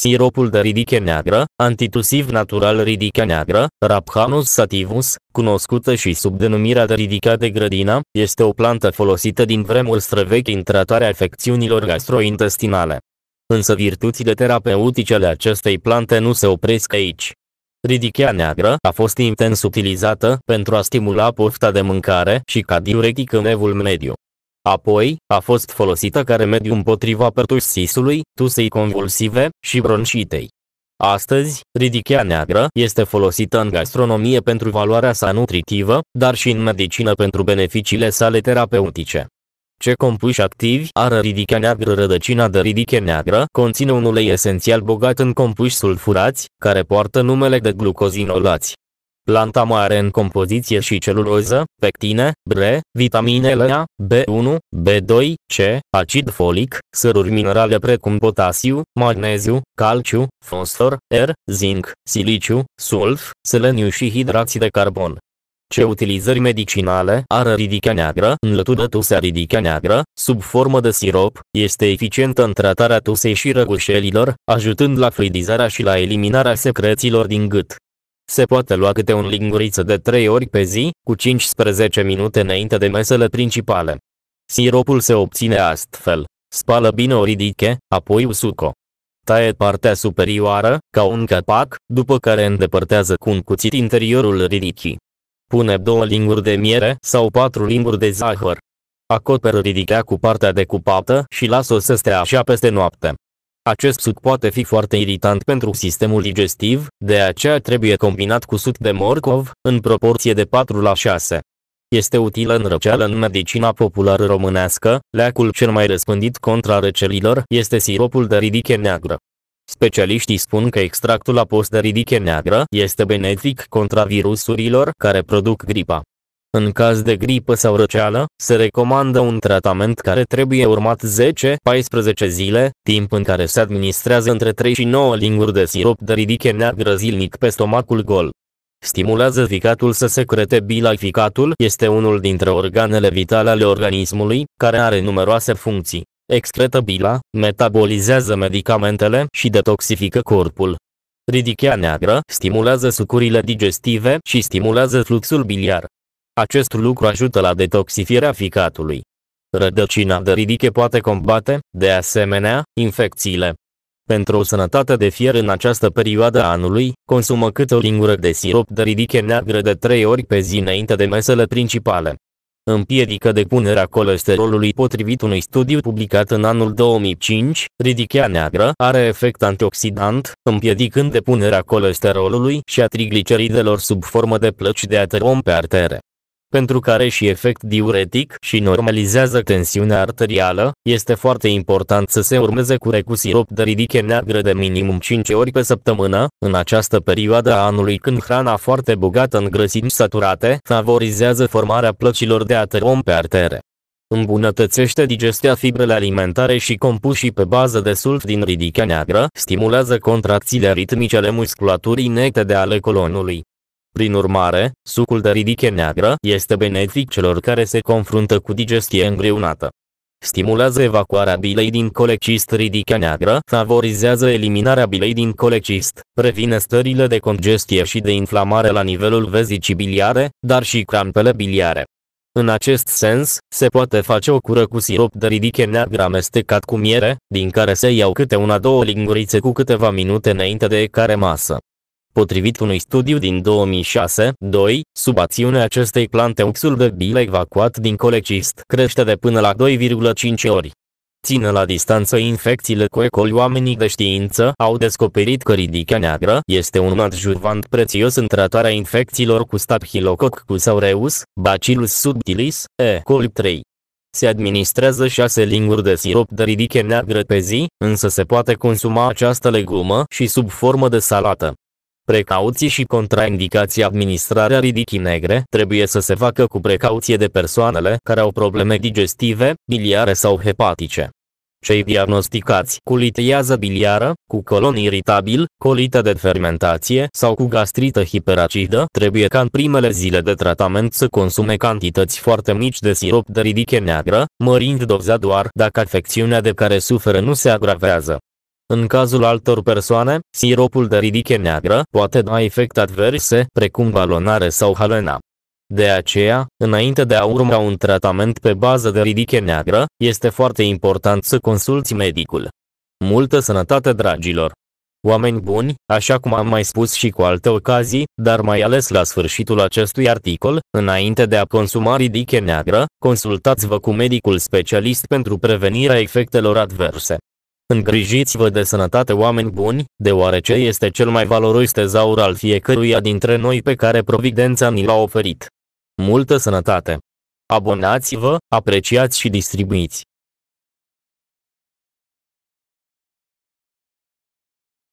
siropul de ridiche neagră, antitusiv natural Ridică neagră, Raphanus sativus, cunoscută și sub denumirea de ridica de grădină, este o plantă folosită din vremuri străvechi în tratarea afecțiunilor gastrointestinale. Însă virtuțile terapeutice ale acestei plante nu se opresc aici. Ridichea neagră a fost intens utilizată pentru a stimula pofta de mâncare și ca diuretic în evul mediu. Apoi, a fost folosită ca remediu împotriva pertussisului, tusei convulsive și bronșitei. Astăzi, ridichea neagră este folosită în gastronomie pentru valoarea sa nutritivă, dar și în medicină pentru beneficiile sale terapeutice. Ce compuși activi are ridichea neagră Rădăcina de ridiche neagră conține un ulei esențial bogat în compuși sulfurați, care poartă numele de glucozinolați. Planta mare în compoziție și celuloză, pectine, bre, vitaminele A, B1, B2, C, acid folic, săruri minerale precum potasiu, magneziu, calciu, fosfor, R, zinc, siliciu, sulf, seleniu și hidrați de carbon. Ce utilizări medicinale are ridica neagră? tusea ridica neagră, sub formă de sirop, este eficientă în tratarea tusei și răgușelilor, ajutând la fluidizarea și la eliminarea secrețiilor din gât. Se poate lua câte un linguriță de 3 ori pe zi, cu 15 minute înainte de mesele principale. Siropul se obține astfel. Spală bine o ridiche, apoi usuco. Taie partea superioară, ca un capac, după care îndepărtează cu un cuțit interiorul ridichii. Pune două linguri de miere sau patru linguri de zahăr. Acoperă ridica cu partea decupată și lasă-o să stea așa peste noapte. Acest suc poate fi foarte irritant pentru sistemul digestiv, de aceea trebuie combinat cu suc de morcov, în proporție de 4 la 6. Este utilă în răceală în medicina populară românească, leacul cel mai răspândit contra răcelilor este siropul de ridiche neagră. Specialiștii spun că extractul apos de ridiche neagră este benefic contra virusurilor care produc gripa. În caz de gripă sau răceală, se recomandă un tratament care trebuie urmat 10-14 zile, timp în care se administrează între 3 și 9 linguri de sirop de ridiche neagră zilnic pe stomacul gol. Stimulează ficatul să secrete bila. Ficatul este unul dintre organele vitale ale organismului, care are numeroase funcții. Excretă bila, metabolizează medicamentele și detoxifică corpul. Ridichea neagră stimulează sucurile digestive și stimulează fluxul biliar. Acest lucru ajută la detoxifierea ficatului. Rădăcina de ridiche poate combate, de asemenea, infecțiile. Pentru o sănătate de fier în această perioadă a anului, consumă câte o lingură de sirop de ridiche neagră de 3 ori pe zi înainte de mesele principale. Împiedică depunerea colesterolului potrivit unui studiu publicat în anul 2005, ridichea neagră are efect antioxidant, împiedicând depunerea colesterolului și a trigliceridelor sub formă de plăci de aterom pe artere pentru care și efect diuretic și normalizează tensiunea arterială, este foarte important să se urmeze curé cu sirop de ridiche neagră de minimum 5 ori pe săptămână, în această perioadă a anului când hrana foarte bogată în grăsimi saturate favorizează formarea plăcilor de aterom pe artere. Îmbunătățește digestia fibrele alimentare și compușii pe bază de sulf din ridica neagră, stimulează contracțiile ritmice ale musculaturii nete de ale colonului, prin urmare, sucul de ridiche neagră este benefic celor care se confruntă cu digestie îngreunată. Stimulează evacuarea bilei din colecist ridichea neagră, favorizează eliminarea bilei din colecist, previne stările de congestie și de inflamare la nivelul vezicii biliare, dar și crampele biliare. În acest sens, se poate face o cură cu sirop de ridiche neagră amestecat cu miere, din care se iau câte una două lingurițe cu câteva minute înainte de care masă. Potrivit unui studiu din 2006, 2, sub acțiunea acestei plante uxul de bil evacuat din colecist crește de până la 2,5 ori. Țină la distanță infecțiile cu ecoli oamenii de știință au descoperit că ridica neagră este un adjuvant prețios în tratarea infecțiilor cu staphylococcus aureus, bacillus subtilis, E. coli 3. Se administrează 6 linguri de sirop de ridiche neagră pe zi, însă se poate consuma această legumă și sub formă de salată. Precauții și contraindicații Administrarea ridicii negre trebuie să se facă cu precauție de persoanele care au probleme digestive, biliare sau hepatice. Cei diagnosticați cu litiază biliară, cu colon iritabil, colită de fermentație sau cu gastrită hiperacidă trebuie ca în primele zile de tratament să consume cantități foarte mici de sirop de ridiche neagră, mărind doza doar dacă afecțiunea de care suferă nu se agravează. În cazul altor persoane, siropul de ridiche neagră poate da efecte adverse, precum balonare sau halena. De aceea, înainte de a urma un tratament pe bază de ridiche neagră, este foarte important să consulți medicul. Multă sănătate dragilor! Oameni buni, așa cum am mai spus și cu alte ocazii, dar mai ales la sfârșitul acestui articol, înainte de a consuma ridiche neagră, consultați-vă cu medicul specialist pentru prevenirea efectelor adverse. Îngrijiți-vă de sănătate oameni buni, deoarece este cel mai valoros tezaur al fiecăruia dintre noi pe care providența ni l-a oferit. Multă sănătate! Abonați-vă, apreciați și distribuiți!